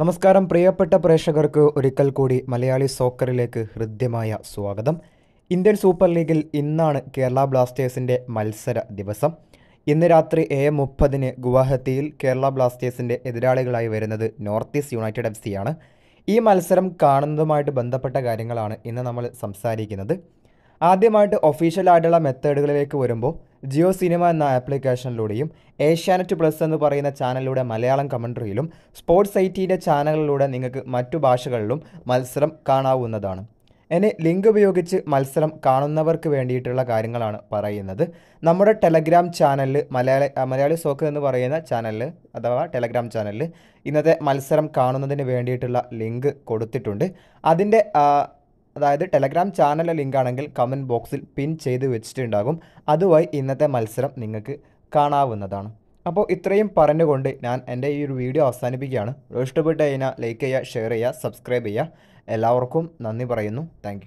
നമസ്കാരം പ്രിയപ്പെട്ട പ്രേക്ഷകർക്ക് ഒരിക്കൽ കൂടി മലയാളി സോക്കറിലേക്ക് ഹൃദ്യമായ സ്വാഗതം ഇന്ത്യൻ സൂപ്പർ ലീഗിൽ ഇന്നാണ് കേരള ബ്ലാസ്റ്റേഴ്സിൻ്റെ മത്സര ദിവസം ഇന്ന് രാത്രി ഏഴ് മുപ്പതിന് ഗുവാഹത്തിയിൽ കേരള ബ്ലാസ്റ്റേഴ്സിൻ്റെ എതിരാളികളായി വരുന്നത് നോർത്ത് ഈസ്റ്റ് യുണൈറ്റഡ് എഫ് സിയാണ് ഈ മത്സരം കാണുന്നതുമായിട്ട് ബന്ധപ്പെട്ട കാര്യങ്ങളാണ് ഇന്ന് നമ്മൾ സംസാരിക്കുന്നത് ആദ്യമായിട്ട് ഒഫീഷ്യലായിട്ടുള്ള മെത്തേഡുകളിലേക്ക് വരുമ്പോൾ ജിയോ സിനിമ എന്ന ആപ്ലിക്കേഷനിലൂടെയും ഏഷ്യാനെറ്റ് പ്ലസ് എന്ന് പറയുന്ന ചാനലിലൂടെ മലയാളം കമൻട്രിയിലും സ്പോർട്സ് ഐറ്റിൻ്റെ ചാനലിലൂടെ നിങ്ങൾക്ക് മറ്റു ഭാഷകളിലും മത്സരം കാണാവുന്നതാണ് എന്നെ ലിങ്ക് ഉപയോഗിച്ച് മത്സരം കാണുന്നവർക്ക് വേണ്ടിയിട്ടുള്ള കാര്യങ്ങളാണ് പറയുന്നത് നമ്മുടെ ടെലഗ്രാം ചാനലിൽ മലയാളി മലയാളി സോക്ക് എന്ന് പറയുന്ന ചാനലിൽ അഥവാ ടെലഗ്രാം ചാനലിൽ ഇന്നത്തെ മത്സരം കാണുന്നതിന് വേണ്ടിയിട്ടുള്ള ലിങ്ക് കൊടുത്തിട്ടുണ്ട് അതിൻ്റെ അതായത് ടെലഗ്രാം ചാനലിലെ ലിങ്ക് ആണെങ്കിൽ കമൻറ്റ് ബോക്സിൽ പിൻ ചെയ്ത് വെച്ചിട്ടുണ്ടാകും അതുമായി ഇന്നത്തെ മത്സരം നിങ്ങൾക്ക് കാണാവുന്നതാണ് അപ്പോൾ ഇത്രയും പറഞ്ഞുകൊണ്ട് ഞാൻ എൻ്റെ ഈ ഒരു വീഡിയോ അവസാനിപ്പിക്കുകയാണ് ഇഷ്ടപ്പെട്ട് കഴിഞ്ഞാൽ ലൈക്ക് ചെയ്യുക ഷെയർ ചെയ്യുക സബ്സ്ക്രൈബ് ചെയ്യുക എല്ലാവർക്കും നന്ദി പറയുന്നു താങ്ക്